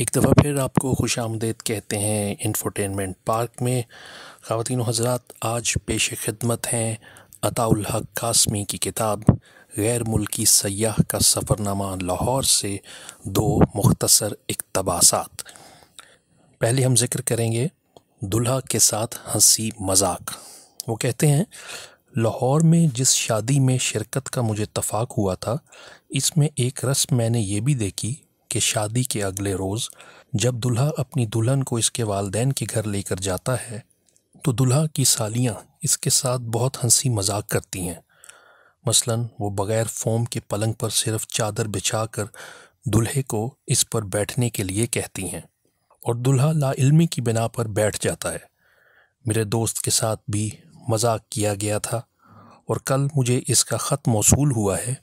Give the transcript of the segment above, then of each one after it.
एक दफ़ा फिर आपको खुश आमदेद कहते हैं इन्फोटेनमेंट पार्क में ख़वान हजरात आज पेश खिदमत हैं अताउल हक कासमी की किताब गैर मुल्की सयाह का सफ़रनामा लाहौर से दो मुख्तसर इकतबासात पहले हम जिक्र करेंगे दुल्हा के साथ हंसी मजाक वो कहते हैं लाहौर में जिस शादी में शिरकत का मुझे तफाक हुआ था इसमें एक रस्म मैंने ये भी देखी कि शादी के अगले रोज़ जब दुल्हा अपनी दुल्हन को इसके वालदेन के घर लेकर जाता है तो दुल्हा की सालियाँ इसके साथ बहुत हंसी मजाक करती हैं मसलन वो बग़ैर फोम के पलंग पर सिर्फ चादर बिछा कर दुल्हे को इस पर बैठने के लिए कहती हैं और दुल्हा लाइलमी की बिना पर बैठ जाता है मेरे दोस्त के साथ भी मजाक किया गया था और कल मुझे इसका ख़त मौसू हुआ है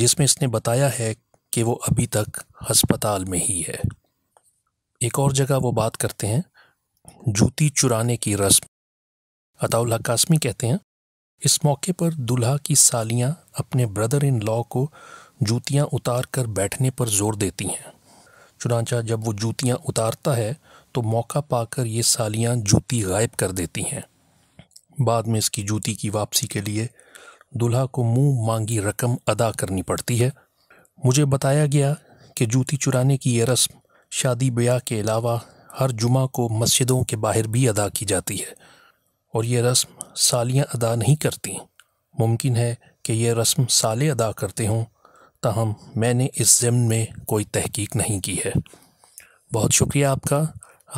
जिसमें इसने बताया है कि वो अभी तक हस्पताल में ही है एक और जगह वो बात करते हैं जूती चुराने की रस्म अताउल हक कासमी कहते हैं इस मौके पर दुल्हा की सालियां अपने ब्रदर इन लॉ को जूतियां उतार कर बैठने पर जोर देती हैं चुनाचा जब वो जूतियां उतारता है तो मौका पाकर ये सालियां जूती गायब कर देती हैं बाद में इसकी जूती की वापसी के लिए दुल्हा को मुंह मांगी रकम अदा करनी पड़ती है मुझे बताया गया कि जूती चुराने की यह रस्म शादी ब्याह के अलावा हर जुमा को मस्जिदों के बाहर भी अदा की जाती है और यह रस्म सालियाँ अदा नहीं करती मुमकिन है कि यह रस्म साले अदा करते हों ताहम मैंने इस ज़मन में कोई तहकीक नहीं की है बहुत शुक्रिया आपका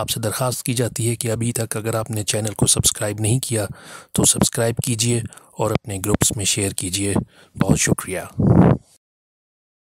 आपसे दरख्वास्त की जाती है कि अभी तक अगर आपने चैनल को सब्सक्राइब नहीं किया तो सब्सक्राइब कीजिए और अपने ग्रुप्स में शेयर कीजिए बहुत शुक्रिया